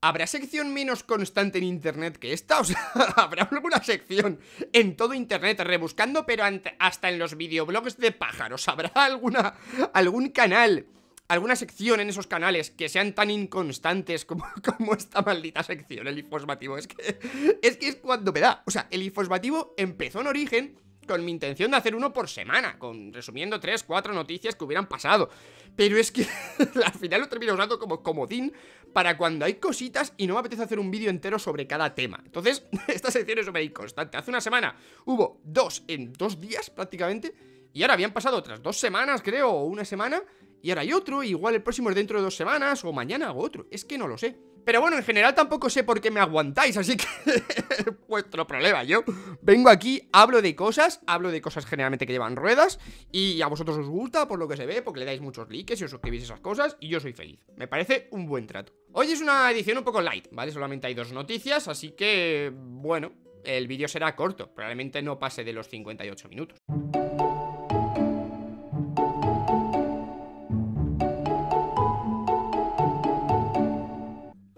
¿Habrá sección menos constante en Internet que esta? O sea, ¿habrá alguna sección en todo Internet rebuscando, pero hasta en los videoblogs de pájaros? ¿Habrá alguna, algún canal, alguna sección en esos canales que sean tan inconstantes como, esta maldita sección, el infosmativo? Es que, es que es cuando me da. O sea, el infosmativo empezó en origen con mi intención de hacer uno por semana, con resumiendo tres, cuatro noticias que hubieran pasado. Pero es que al final lo termino usando como comodín para cuando hay cositas y no me apetece hacer un vídeo entero sobre cada tema. Entonces, esta sección es súper constante. Hace una semana hubo dos en dos días prácticamente y ahora habían pasado otras dos semanas, creo, o una semana y ahora hay otro, igual el próximo es dentro de dos semanas o mañana hago otro. Es que no lo sé. Pero bueno, en general tampoco sé por qué me aguantáis, así que vuestro problema yo. Vengo aquí, hablo de cosas, hablo de cosas generalmente que llevan ruedas y a vosotros os gusta por lo que se ve, porque le dais muchos likes y os suscribís esas cosas y yo soy feliz. Me parece un buen trato. Hoy es una edición un poco light, ¿vale? Solamente hay dos noticias, así que, bueno, el vídeo será corto, probablemente no pase de los 58 minutos.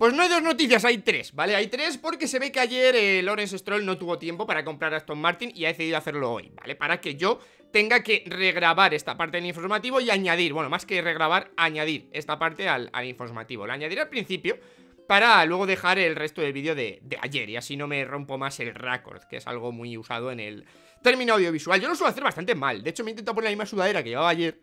Pues no hay dos noticias, hay tres, ¿vale? Hay tres porque se ve que ayer eh, Lawrence Stroll no tuvo tiempo para comprar a Aston Martin y ha decidido hacerlo hoy, ¿vale? Para que yo tenga que regrabar esta parte del informativo y añadir, bueno, más que regrabar, añadir esta parte al, informativo. La añadiré al principio para luego dejar el resto del vídeo de, de, ayer y así no me rompo más el récord, que es algo muy usado en el término audiovisual. Yo lo suelo hacer bastante mal, de hecho me he intentado poner la misma sudadera que llevaba ayer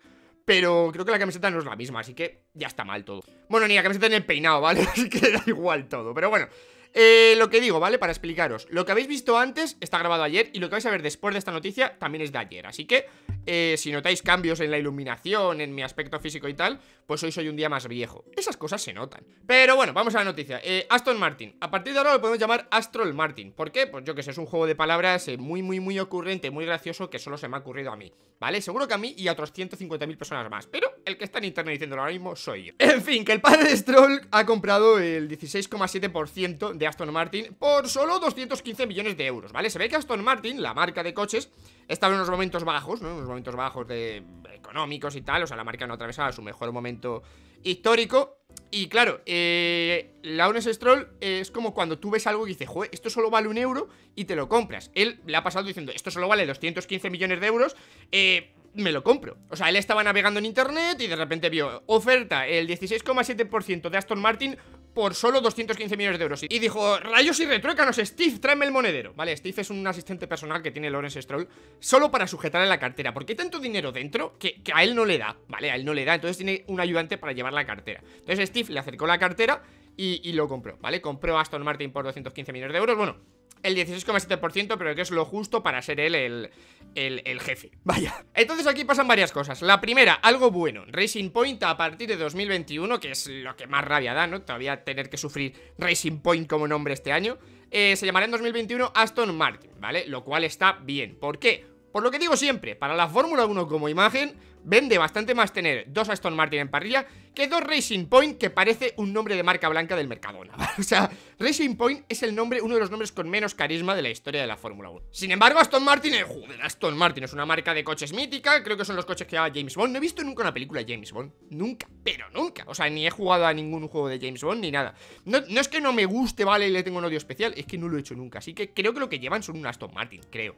pero creo que la camiseta no es la misma, así que ya está mal todo. Bueno, ni la camiseta ni el peinado, ¿vale? Así que da igual todo. Pero bueno, eh, lo que digo, ¿vale? Para explicaros. Lo que habéis visto antes está grabado ayer y lo que vais a ver después de esta noticia también es de ayer. Así que eh, si notáis cambios en la iluminación, en mi aspecto físico y tal, pues hoy soy un día más viejo. Esas cosas se notan. Pero bueno, vamos a la noticia. Eh, Aston Martin. A partir de ahora lo podemos llamar Astrol Martin. ¿Por qué? Pues yo que sé, es un juego de palabras eh, muy, muy, muy ocurrente, muy gracioso que solo se me ha ocurrido a mí. ¿Vale? Seguro que a mí y a otros 150.000 personas más. Pero el que está en internet diciendo ahora mismo soy yo. En fin, que el padre de Stroll ha comprado el 16,7% de Aston Martin por solo 215 millones de euros, ¿vale? Se ve que Aston Martin, la marca de coches, estaba en unos momentos bajos, ¿no? En unos momentos bajos de económicos y tal, o sea, la marca no atravesaba su mejor momento histórico. Y claro, eh, Lawrence Stroll es como cuando tú ves algo y dices, joder, esto solo vale un euro y te lo compras. Él le ha pasado diciendo, esto solo vale 215 millones de euros, eh, me lo compro. O sea, él estaba navegando en internet y de repente vio oferta el 16,7% de Aston Martin por solo 215 millones de euros. Y dijo, rayos y retruécanos, Steve, tráeme el monedero. Vale, Steve es un asistente personal que tiene Lawrence Stroll solo para sujetarle la cartera, porque hay tanto dinero dentro que, a él no le da, ¿vale? A él no le da, entonces tiene un ayudante para llevar la cartera. Entonces Steve le acercó la cartera y, y, lo compró, ¿vale? Compró Aston Martin por 215 millones de euros. Bueno, el 16,7%, pero que es lo justo para ser él el, el, jefe. Vaya. Entonces aquí pasan varias cosas. La primera, algo bueno. Racing Point a partir de 2021, que es lo que más rabia da, ¿no? Todavía tener que sufrir Racing Point como nombre este año. Eh, se llamará en 2021 Aston Martin, ¿vale? Lo cual está bien. ¿Por qué? Por lo que digo siempre, para la Fórmula 1 como imagen, vende bastante más tener dos Aston Martin en parrilla que dos Racing Point, que parece un nombre de marca blanca del Mercadona. o sea, Racing Point es el nombre, uno de los nombres con menos carisma de la historia de la Fórmula 1. Sin embargo, Aston Martin, es, eh, joder, Aston Martin es una marca de coches mítica, creo que son los coches que lleva James Bond. No he visto nunca una película de James Bond, nunca, pero nunca. O sea, ni he jugado a ningún juego de James Bond ni nada. No, no es que no me guste, vale, y le tengo un odio especial, es que no lo he hecho nunca. Así que creo que lo que llevan son un Aston Martin, creo.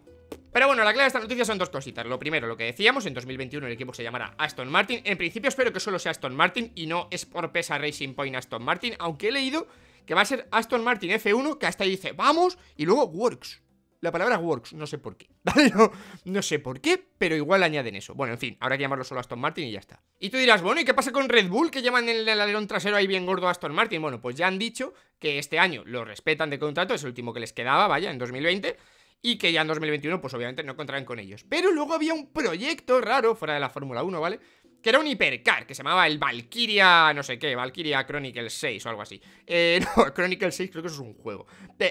Pero bueno, la clave de esta noticia son dos cositas. Lo primero, lo que decíamos, en 2021 el equipo se llamará Aston Martin. En principio espero que solo sea Aston Martin y no es por pesa Racing Point Aston Martin, aunque he leído que va a ser Aston Martin F1, que hasta ahí dice vamos, y luego Works. La palabra Works, no sé por qué, No, sé por qué, pero igual añaden eso. Bueno, en fin, habrá que llamarlo solo Aston Martin y ya está. Y tú dirás, bueno, ¿y qué pasa con Red Bull que llevan el, el alerón trasero ahí bien gordo a Aston Martin? Bueno, pues ya han dicho que este año lo respetan de contrato, es el último que les quedaba, vaya, en 2020 y que ya en 2021 pues obviamente no encontrarán con ellos. Pero luego había un proyecto raro fuera de la Fórmula 1, ¿vale? Que era un hipercar, que se llamaba el Valkyria, no sé qué, Valkyria Chronicle 6 o algo así. Eh, no, Chronicle 6 creo que eso es un juego.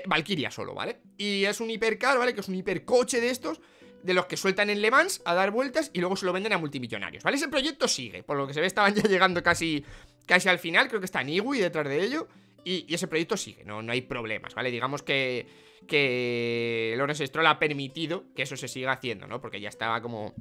Valkyria solo, ¿vale? Y es un hipercar, ¿vale? Que es un hipercoche de estos, de los que sueltan en Le Mans a dar vueltas y luego se lo venden a multimillonarios, ¿vale? Ese proyecto sigue, por lo que se ve estaban ya llegando casi, casi al final, creo que está Niwi detrás de ello. Y, ese proyecto sigue, no, no hay problemas, ¿vale? Digamos que, que Lawrence Stroll ha permitido que eso se siga haciendo, ¿no? Porque ya estaba como,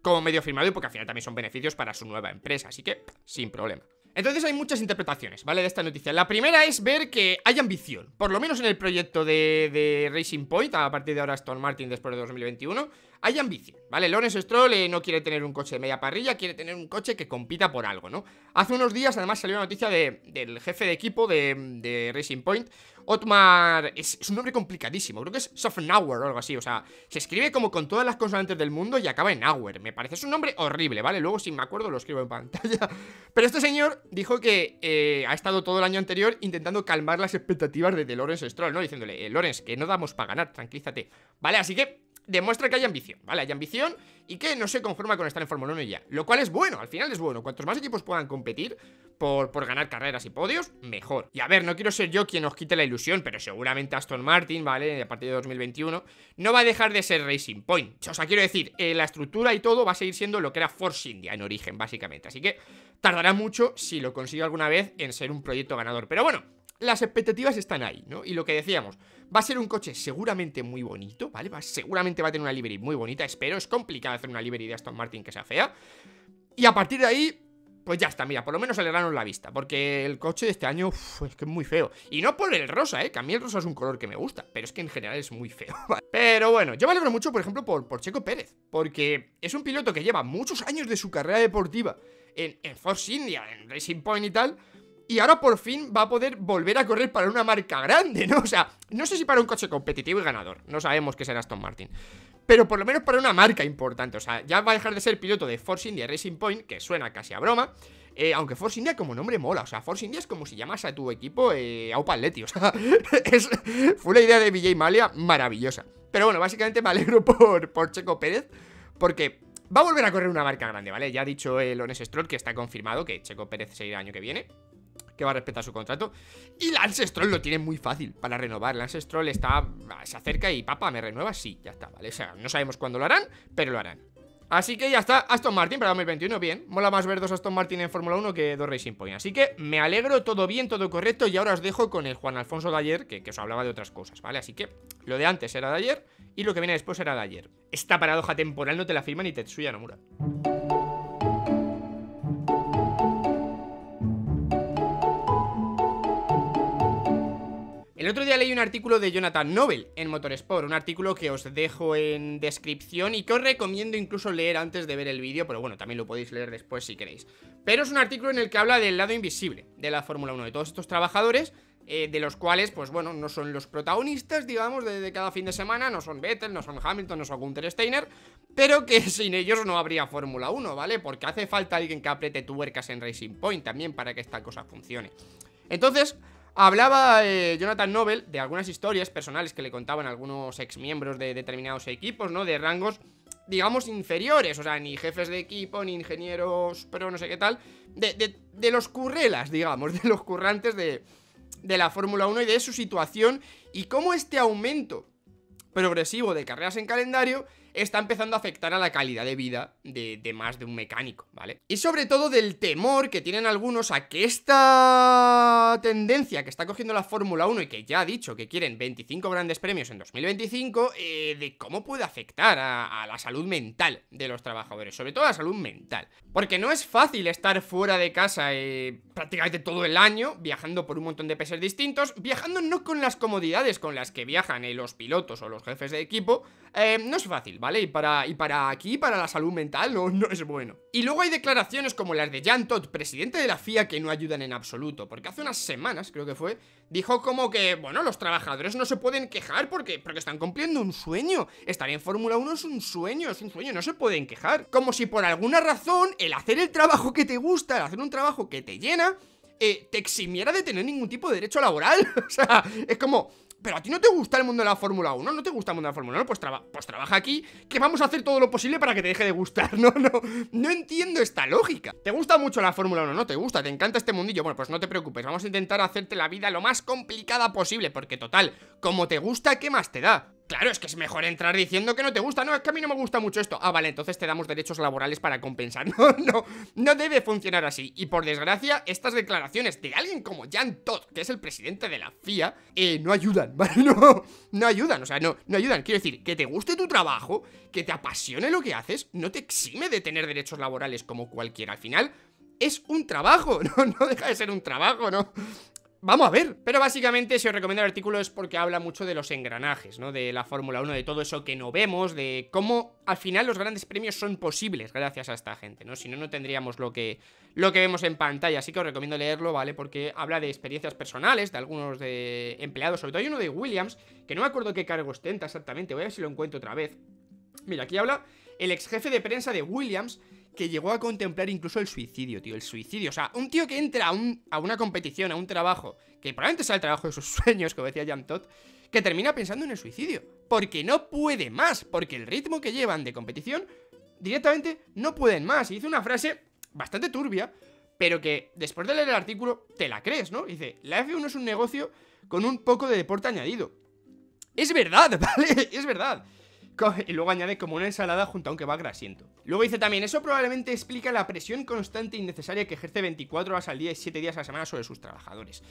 como medio firmado y porque al final también son beneficios para su nueva empresa, así que sin problema. Entonces hay muchas interpretaciones, ¿vale? De esta noticia. La primera es ver que hay ambición, por lo menos en el proyecto de, de Racing Point, a partir de ahora Stone Martin después de 2021, hay ambición, ¿vale? Lawrence Stroll eh, no quiere tener un coche de media parrilla, quiere tener un coche que compita por algo, ¿no? Hace unos días, además, salió la noticia del jefe de equipo de, Racing Point, Otmar... Es, un nombre complicadísimo, creo que es Sofnauer o algo así, o sea, se escribe como con todas las consonantes del mundo y acaba en Auer, me parece, es un nombre horrible, ¿vale? Luego, si me acuerdo, lo escribo en pantalla. Pero este señor dijo que eh, ha estado todo el año anterior intentando calmar las expectativas de, de Lawrence Stroll, ¿no? Diciéndole, eh, Lawrence, que no damos para ganar, tranquilízate, ¿vale? Así que demuestra que hay ambición, ¿vale? Hay ambición y que no se conforma con estar en Fórmula 1 y ya. Lo cual es bueno, al final es bueno. Cuantos más equipos puedan competir por, por, ganar carreras y podios, mejor. Y a ver, no quiero ser yo quien os quite la ilusión, pero seguramente Aston Martin, ¿vale? A partir de 2021, no va a dejar de ser Racing Point. O sea, quiero decir, eh, la estructura y todo va a seguir siendo lo que era Force India en origen, básicamente. Así que tardará mucho, si lo consigo alguna vez, en ser un proyecto ganador. Pero bueno, las expectativas están ahí, ¿no? Y lo que decíamos, va a ser un coche seguramente muy bonito, ¿vale? seguramente va a tener una livery muy bonita, espero. Es complicado hacer una livery de Aston Martin que sea fea. Y a partir de ahí, pues ya está, mira, por lo menos alegraron la vista, porque el coche de este año es que es muy feo. Y no por el rosa, ¿eh? Que a mí el rosa es un color que me gusta, pero es que en general es muy feo. ¿vale? Pero bueno, yo me alegro mucho, por ejemplo, por, por Checo Pérez, porque es un piloto que lleva muchos años de su carrera deportiva en Force India, en Racing Point y tal y ahora por fin va a poder volver a correr para una marca grande, ¿no? O sea, no sé si para un coche competitivo y ganador, no sabemos qué será Aston Martin, pero por lo menos para una marca importante, o sea, ya va a dejar de ser piloto de Force India Racing Point, que suena casi a broma, eh, aunque Force India como nombre mola, o sea, Force India es como si llamas a tu equipo a eh, Aupa o sea, fue una idea de Vijay Malia maravillosa. Pero bueno, básicamente me alegro por, por Checo Pérez, porque va a volver a correr una marca grande, ¿vale? Ya ha dicho el Honest Stroll que está confirmado que Checo Pérez se irá el año que viene, que va a respetar su contrato. Y Lance Stroll lo tiene muy fácil para renovar. Lance Stroll está, se acerca y papá, ¿me renueva? Sí, ya está, ¿vale? O sea, no sabemos cuándo lo harán, pero lo harán. Así que ya está, Aston Martin para 2021, bien Mola más ver dos Aston Martin en Fórmula 1 que dos Racing Point Así que me alegro, todo bien, todo correcto Y ahora os dejo con el Juan Alfonso de ayer que, que os hablaba de otras cosas, ¿vale? Así que lo de antes era de ayer y lo que viene después era de ayer Esta paradoja temporal no te la firma ni Tetsuya Nomura El otro día leí un artículo de Jonathan Nobel en Motorsport, un artículo que os dejo en descripción y que os recomiendo incluso leer antes de ver el vídeo, pero bueno, también lo podéis leer después si queréis. Pero es un artículo en el que habla del lado invisible de la Fórmula 1, de todos estos trabajadores eh, de los cuales, pues bueno, no son los protagonistas, digamos, de, cada fin de semana, no son Vettel, no son Hamilton, no son Gunther Steiner, pero que sin ellos no habría Fórmula 1, ¿vale? Porque hace falta alguien que apriete tuercas en Racing Point también para que esta cosa funcione. Entonces, Hablaba eh, Jonathan Nobel de algunas historias personales que le contaban algunos exmiembros de determinados equipos, ¿no? De rangos, digamos, inferiores, o sea, ni jefes de equipo, ni ingenieros, pero no sé qué tal, de, los currelas, digamos, de los currantes de, de la Fórmula 1 y de su situación y cómo este aumento progresivo de carreras en calendario está empezando a afectar a la calidad de vida de, más de un mecánico, ¿vale? Y sobre todo del temor que tienen algunos a que esta tendencia que está cogiendo la Fórmula 1 y que ya ha dicho que quieren 25 grandes premios en 2025, eh, de cómo puede afectar a, la salud mental de los trabajadores, sobre todo a la salud mental. Porque no es fácil estar fuera de casa eh, prácticamente todo el año, viajando por un montón de pesos distintos, viajando no con las comodidades con las que viajan eh, los pilotos o los jefes de equipo, no es fácil. ¿vale? Y para, y para aquí, para la salud mental, no, no es bueno. Y luego hay declaraciones como las de Jan Todd, presidente de la FIA, que no ayudan en absoluto, porque hace unas semanas, creo que fue, dijo como que, bueno, los trabajadores no se pueden quejar porque, porque están cumpliendo un sueño. Estar en Fórmula 1 es un sueño, es un sueño, no se pueden quejar. Como si por alguna razón el hacer el trabajo que te gusta, el hacer un trabajo que te llena, eh, te eximiera de tener ningún tipo de derecho laboral. o sea, es como, pero a ti no te gusta el mundo de la Fórmula 1, no te gusta el mundo de la Fórmula 1, pues, traba, pues trabaja aquí, que vamos a hacer todo lo posible para que te deje de gustar, no, no, no entiendo esta lógica. ¿Te gusta mucho la Fórmula 1? No te gusta, te encanta este mundillo, bueno, pues no te preocupes, vamos a intentar hacerte la vida lo más complicada posible, porque total, como te gusta, ¿qué más te da? Claro, es que es mejor entrar diciendo que no te gusta. No, es que a mí no me gusta mucho esto. Ah, vale, entonces te damos derechos laborales para compensar. No, no, no debe funcionar así. Y por desgracia, estas declaraciones de alguien como Jan Todd, que es el presidente de la FIA, eh, no ayudan, ¿vale? No, no ayudan, o sea, no, no ayudan. Quiero decir, que te guste tu trabajo, que te apasione lo que haces, no te exime de tener derechos laborales como cualquiera. Al final, es un trabajo, no, no deja de ser un trabajo, ¿no? Vamos a ver. Pero básicamente, si os recomiendo el artículo es porque habla mucho de los engranajes, ¿no? De la Fórmula 1, de todo eso que no vemos, de cómo al final los grandes premios son posibles gracias a esta gente, ¿no? Si no, no tendríamos lo que, lo que vemos en pantalla. Así que os recomiendo leerlo, ¿vale? Porque habla de experiencias personales de algunos de empleados, sobre todo hay uno de Williams, que no me acuerdo qué cargo ostenta exactamente. Voy a ver si lo encuentro otra vez. Mira, aquí habla el ex jefe de prensa de Williams, que llegó a contemplar incluso el suicidio, tío, el suicidio. O sea, un tío que entra a, a una competición, a un trabajo, que probablemente sea el trabajo de sus sueños, como decía Jan Todd, que termina pensando en el suicidio. Porque no puede más, porque el ritmo que llevan de competición, directamente no pueden más. Y dice una frase bastante turbia, pero que después de leer el artículo te la crees, ¿no? Dice, la F1 es un negocio con un poco de deporte añadido. Es verdad, ¿vale? Es verdad y luego añade como una ensalada junto a un va grasiento. Luego dice también, eso probablemente explica la presión constante innecesaria que ejerce 24 horas al día y 7 días a la semana sobre sus trabajadores.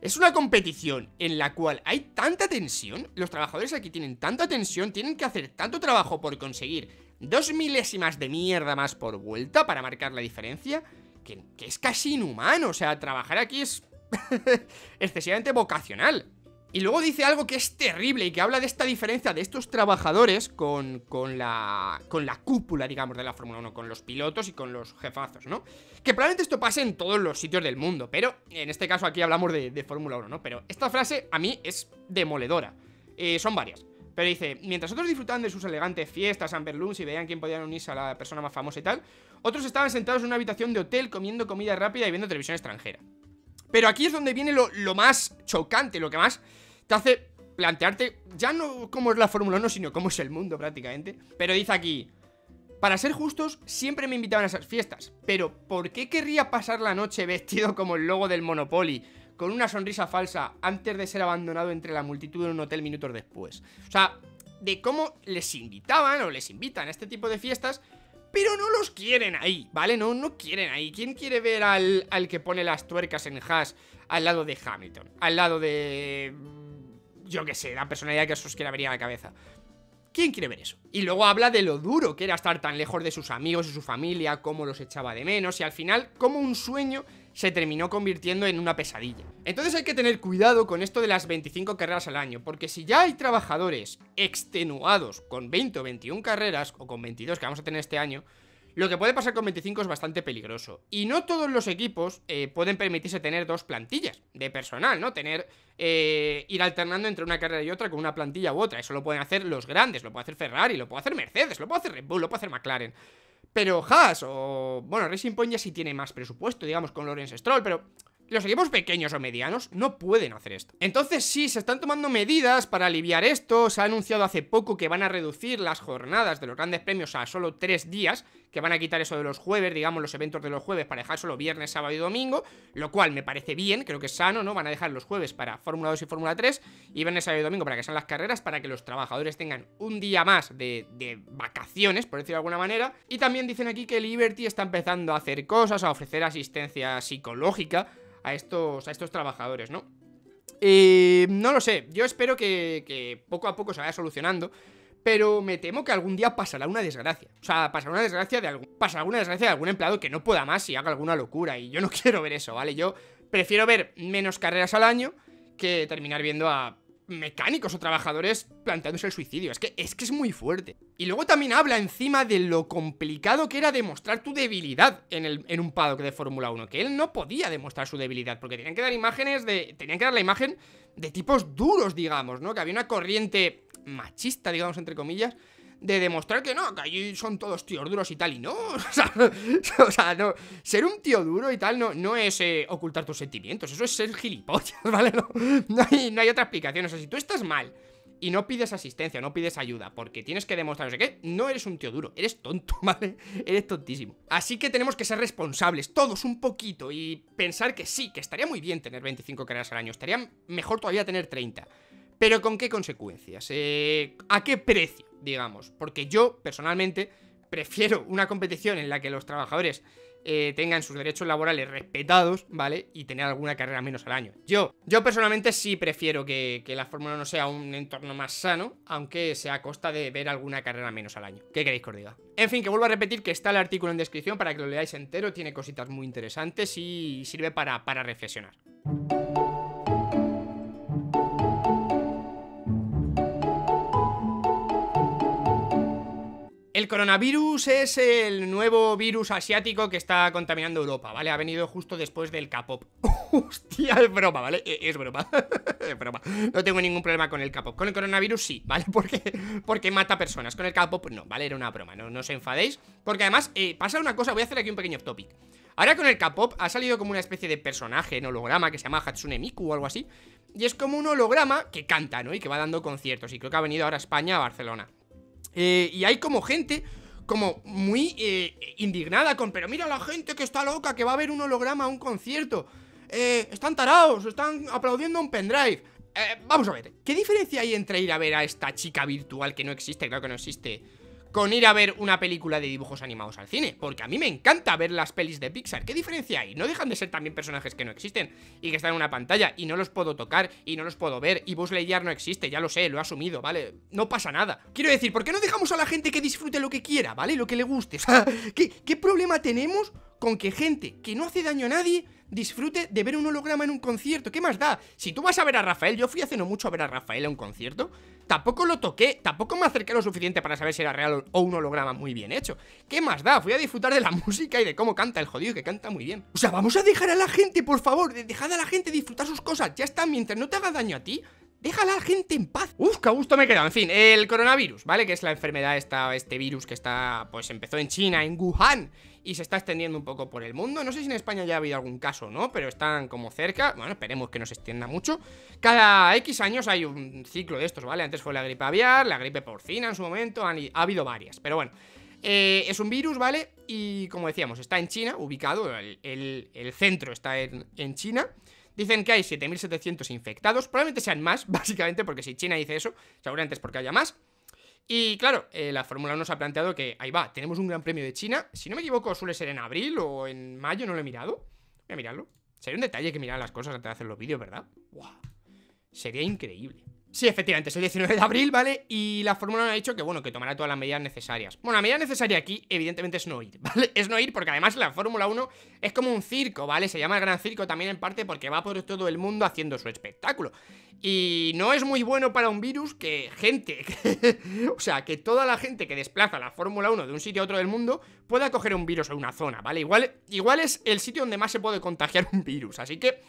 Es una competición en la cual hay tanta tensión, los trabajadores aquí tienen tanta tensión, tienen que hacer tanto trabajo por conseguir dos milésimas de mierda más por vuelta para marcar la diferencia, que, que es casi inhumano, o sea, trabajar aquí es excesivamente vocacional. Y luego dice algo que es terrible y que habla de esta diferencia de estos trabajadores con, la, con la cúpula, digamos, de la Fórmula 1, con los pilotos y con los jefazos, ¿no? Que probablemente esto pase en todos los sitios del mundo, pero en este caso aquí hablamos de, Fórmula 1, ¿no? Pero esta frase a mí es demoledora. Eh, son varias. Pero dice, mientras otros disfrutaban de sus elegantes fiestas, Amberlooms y veían quién podía unirse a la persona más famosa y tal, otros estaban sentados en una habitación de hotel comiendo comida rápida y viendo televisión extranjera. Pero aquí es donde viene lo, más chocante, lo que más te hace plantearte ya no cómo es la Fórmula 1, sino cómo es el mundo prácticamente. Pero dice aquí, para ser justos, siempre me invitaban a esas fiestas, pero ¿por qué querría pasar la noche vestido como el logo del Monopoly, con una sonrisa falsa, antes de ser abandonado entre la multitud en un hotel minutos después? O sea, de cómo les invitaban o les invitan a este tipo de fiestas pero no los quieren ahí, ¿vale? No, no quieren ahí. ¿Quién quiere ver al, que pone las tuercas en hash al lado de Hamilton? Al lado de... Mm, yo qué sé, la personalidad que os quiera vería a la cabeza. ¿Quién quiere ver eso? Y luego habla de lo duro que era estar tan lejos de sus amigos y su familia, cómo los echaba de menos y al final como un sueño se terminó convirtiendo en una pesadilla. Entonces hay que tener cuidado con esto de las 25 carreras al año, porque si ya hay trabajadores extenuados con 20 o 21 carreras, o con 22 que vamos a tener este año, lo que puede pasar con 25 es bastante peligroso. Y no todos los equipos eh, pueden permitirse tener dos plantillas de personal, ¿no? Tener. Eh, ir alternando entre una carrera y otra con una plantilla u otra. Eso lo pueden hacer los grandes, lo puede hacer Ferrari, lo puede hacer Mercedes, lo puede hacer Red Bull, lo puede hacer McLaren. Pero Haas o... Bueno, Racing Point ya sí tiene más presupuesto, digamos, con Lawrence Stroll, pero... Los equipos pequeños o medianos no pueden hacer esto. Entonces sí, se están tomando medidas para aliviar esto. Se ha anunciado hace poco que van a reducir las jornadas de los grandes premios a solo tres días, que van a quitar eso de los jueves, digamos, los eventos de los jueves para dejar solo viernes, sábado y domingo, lo cual me parece bien, creo que es sano, ¿no? Van a dejar los jueves para Fórmula 2 y Fórmula 3 y viernes, sábado y domingo para que sean las carreras, para que los trabajadores tengan un día más de, vacaciones, por decirlo de alguna manera. Y también dicen aquí que Liberty está empezando a hacer cosas, a ofrecer asistencia psicológica a estos, a estos trabajadores, ¿no? Eh, no lo sé, yo espero que, que, poco a poco se vaya solucionando pero me temo que algún día pasará una desgracia. O sea, pasará una desgracia de algún, pasará desgracia de algún empleado que no pueda más y haga alguna locura. Y yo no quiero ver eso, ¿vale? Yo prefiero ver menos carreras al año que terminar viendo a mecánicos o trabajadores planteándose el suicidio. Es que, es que es muy fuerte. Y luego también habla encima de lo complicado que era demostrar tu debilidad en, el, en un paddock de Fórmula 1. Que él no podía demostrar su debilidad porque tenían que dar imágenes de... Tenían que dar la imagen de tipos duros, digamos, ¿no? Que había una corriente machista, digamos, entre comillas, de demostrar que no, que allí son todos tíos duros y tal, y no, o sea, ser un tío duro y tal no, no es eh, ocultar tus sentimientos, eso es ser gilipollas, ¿vale? No, hay, no hay otra explicación, o sea, si tú estás mal y no pides asistencia, no pides ayuda, porque tienes que demostrar no sé qué, no eres un tío duro, eres tonto, ¿vale? Eres tontísimo. Así que tenemos que ser responsables, todos un poquito, y pensar que sí, que estaría muy bien tener 25 carreras al año, estaría mejor todavía tener 30. Pero ¿con qué consecuencias? Eh, ¿A qué precio, digamos? Porque yo, personalmente, prefiero una competición en la que los trabajadores eh, tengan sus derechos laborales respetados, ¿vale? Y tener alguna carrera menos al año. Yo, yo personalmente sí prefiero que, la Fórmula no sea un entorno más sano, aunque sea a costa de ver alguna carrera menos al año. ¿Qué queréis que os diga? En fin, que vuelvo a repetir que está el artículo en descripción para que lo leáis entero, tiene cositas muy interesantes y sirve para, para reflexionar. El coronavirus es el nuevo virus asiático que está contaminando Europa, ¿vale? Ha venido justo después del K-pop. Hostia, es broma, ¿vale? E-, es broma. es broma. No tengo ningún problema con el K-pop. Con el coronavirus sí, ¿vale? Porque, porque mata personas. Con el K-pop no, ¿vale? Era una broma, no, no os enfadéis. Porque además eh, pasa una cosa, voy a hacer aquí un pequeño topic. Ahora con el K-pop ha salido como una especie de personaje en holograma que se llama Hatsune Miku o algo así. Y es como un holograma que canta, ¿no? Y que va dando conciertos. Y creo que ha venido ahora a España, a Barcelona. Eh, y hay como gente como muy eh, indignada con, pero mira la gente que está loca, que va a ver un holograma a un concierto. Eh, están tarados, están aplaudiendo un pendrive. vamos a ver, ¿qué diferencia hay entre ir a ver a esta chica virtual que no existe? Claro que no existe con ir a ver una película de dibujos animados al cine, porque a mí me encanta ver las pelis de Pixar. ¿Qué diferencia hay? No dejan de ser también personajes que no existen y que están en una pantalla y no los puedo tocar y no los puedo ver y Buzz Lightyear no existe, ya lo sé, lo he asumido, ¿vale? No pasa nada. Quiero decir, ¿por qué no dejamos a la gente que disfrute lo que quiera, ¿vale? Lo que le guste. O sea, ¿qué, qué problema tenemos con que gente que no hace daño a nadie disfrute de ver un holograma en un concierto. ¿Qué más da? Si tú vas a ver a Rafael, yo fui hace no mucho a ver a Rafael a un concierto, tampoco lo toqué, tampoco me acerqué lo suficiente para saber si era real o un holograma muy bien hecho. ¿Qué más da? Fui a disfrutar de la música y de cómo canta el jodido, que canta muy bien. O sea, vamos a dejar a la gente, por favor, dejad a la gente disfrutar sus cosas, ya está, mientras no te haga daño a ti, Deja a la gente en paz. Uf, qué gusto me quedado! En fin, el coronavirus, ¿vale? Que es la enfermedad, esta, este virus que está, pues empezó en China, en Wuhan y se está extendiendo un poco por el mundo. No sé si en España ya ha habido algún caso, ¿no? Pero están como cerca. Bueno, esperemos que no se extienda mucho. Cada X años hay un ciclo de estos, ¿vale? Antes fue la gripe aviar, la gripe porcina en su momento, ha habido varias, pero bueno. Eh, es un virus, ¿vale? Y como decíamos, está en China, ubicado, el, centro está en, en China. Dicen que hay 7.700 infectados, probablemente sean más, básicamente, porque si China dice eso, seguramente es porque haya más. Y claro, eh, la Fórmula 1 nos ha planteado que ahí va, tenemos un Gran Premio de China. Si no me equivoco, suele ser en abril o en mayo, no lo he mirado. Voy a mirarlo. Sería un detalle que mirar las cosas antes de hacer los vídeos, ¿verdad? Sería increíble. Sí, efectivamente, es el 19 de abril, ¿vale? Y la Fórmula 1 ha dicho que, bueno, que tomará todas las medidas necesarias. Bueno, la medida necesaria aquí, evidentemente, es no ir, ¿vale? Es no ir porque además la Fórmula 1 es como un circo, ¿vale? Se llama el Gran Circo también en parte porque va por todo el mundo haciendo su espectáculo. Y no es muy bueno para un virus que gente, o sea, que toda la gente que desplaza la Fórmula 1 de un sitio a otro del mundo pueda coger un virus en una zona, ¿vale? Igual, igual es el sitio donde más se puede contagiar un virus, así que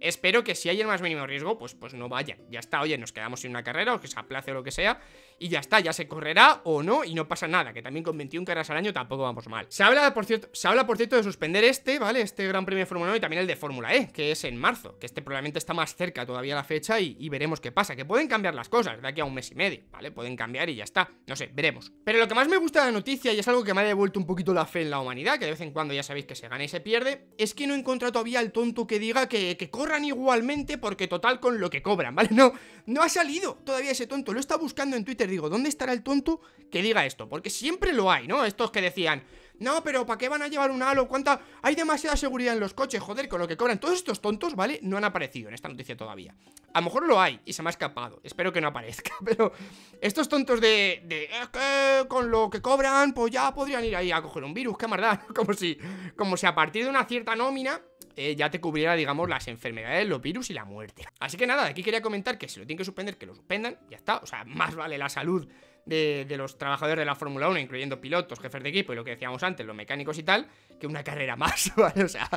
Espero que si hay el más mínimo riesgo, pues, pues no vaya. Ya está, oye, nos quedamos sin una carrera o que se aplace o lo que sea. Y ya está, ya se correrá o no y no pasa nada, que también con 21 carreras al año tampoco vamos mal. Se habla, por cierto, se habla, por cierto, de suspender este, ¿vale? Este Gran Premio de Fórmula 1 y también el de Fórmula E, que es en marzo, que este probablemente está más cerca todavía la fecha y, veremos qué pasa, que pueden cambiar las cosas de aquí a un mes y medio, ¿vale? Pueden cambiar y ya está, no sé, veremos. Pero lo que más me gusta de la noticia, y es algo que me ha devuelto un poquito la fe en la humanidad, que de vez en cuando ya sabéis que se gana y se pierde, es que no he encontrado todavía el tonto que diga que, que igualmente porque total con lo que cobran, ¿vale? No, no ha salido todavía ese tonto, lo está buscando en Twitter, digo, ¿dónde estará el tonto que diga esto? Porque siempre lo hay, ¿no? Estos que decían, no, pero ¿para qué van a llevar un halo? ¿Cuánta? Hay demasiada seguridad en los coches, joder, con lo que cobran. Todos estos tontos, ¿vale? No han aparecido en esta noticia todavía. A lo mejor lo hay y se me ha escapado. Espero que no aparezca, pero estos tontos de. de es que con lo que cobran, pues ya podrían ir ahí a coger un virus, qué maldad. Como si, como si a partir de una cierta nómina eh, ya te cubriera, digamos, las enfermedades, los virus y la muerte. Así que nada, aquí quería comentar que si lo tienen que suspender, que lo suspendan, ya está. O sea, más vale la salud de, los trabajadores de la Fórmula 1, incluyendo pilotos, jefes de equipo y lo que decíamos antes, los mecánicos y tal, que una carrera más, ¿vale? O sea,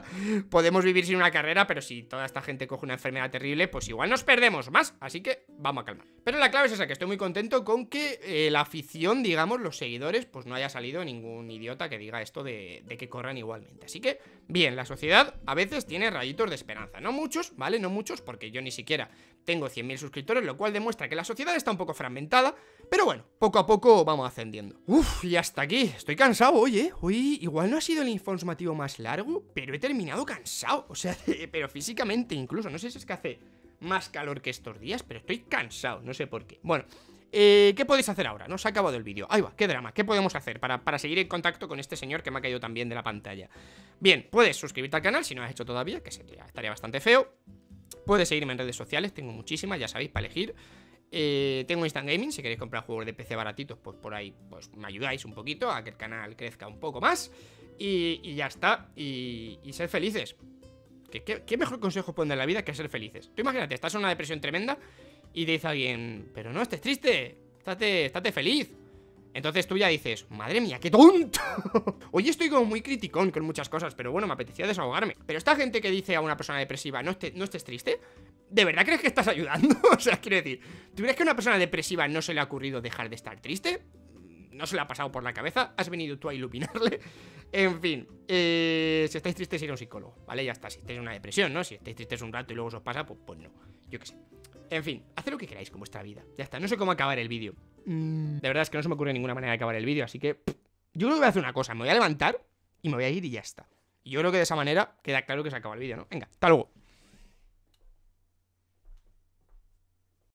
podemos vivir sin una carrera, pero si toda esta gente coge una enfermedad terrible, pues igual nos perdemos más, así que vamos a calmar. Pero la clave es esa, que estoy muy contento con que eh, la afición, digamos, los seguidores, pues no haya salido ningún idiota que diga esto de, de que corran igualmente. Así que, bien, la sociedad a veces tiene rayitos de esperanza, no muchos, ¿vale? No muchos, porque yo ni siquiera tengo 100.000 suscriptores, lo cual demuestra que la sociedad está un poco fragmentada, pero bueno, poco a poco vamos ascendiendo. Uf, y hasta aquí. Estoy cansado Oye, ¿eh? Hoy igual no ha sido el informativo más largo, pero he terminado cansado. O sea, pero físicamente incluso. No sé si es que hace más calor que estos días, pero estoy cansado, no sé por qué. Bueno, eh, ¿qué podéis hacer ahora? No se ha acabado el vídeo. Ahí va, qué drama. ¿Qué podemos hacer para, para seguir en contacto con este señor que me ha caído también de la pantalla? Bien, puedes suscribirte al canal si no lo has hecho todavía, que sería, estaría bastante feo. Puedes seguirme en redes sociales, tengo muchísimas, ya sabéis, para elegir. Eh, tengo Instant Gaming, si queréis comprar juegos de PC baratitos, pues por ahí pues me ayudáis un poquito a que el canal crezca un poco más. Y, ya está, y, ser felices. ¿Qué, ¿Qué, mejor consejo pueden dar en la vida que ser felices? Tú imagínate, estás en una depresión tremenda y te dice alguien, pero no estés triste, estate, estate feliz. Entonces tú ya dices, madre mía, qué tonto. Hoy estoy como muy criticón con muchas cosas, pero bueno, me apetecía desahogarme. Pero esta gente que dice a una persona depresiva, no, no estés triste, ¿de verdad crees que estás ayudando? o sea, quiero decir, ¿tú crees que a una persona depresiva no se le ha ocurrido dejar de estar triste? no se le ha pasado por la cabeza, has venido tú a iluminarle. en fin, eh, si estáis tristes, ir a un psicólogo, ¿vale? Ya está, si estáis una depresión, ¿no? Si estáis tristes un rato y luego os pasa, pues, pues, no, yo qué sé. En fin, haced lo que queráis con vuestra vida. Ya está, no sé cómo acabar el vídeo. Mm. de verdad es que no se me ocurre ninguna manera de acabar el vídeo, así que... Yo creo que voy a hacer una cosa, me voy a levantar y me voy a ir y ya está. Y yo creo que de esa manera queda claro que se acaba el vídeo, ¿no? Venga, hasta luego.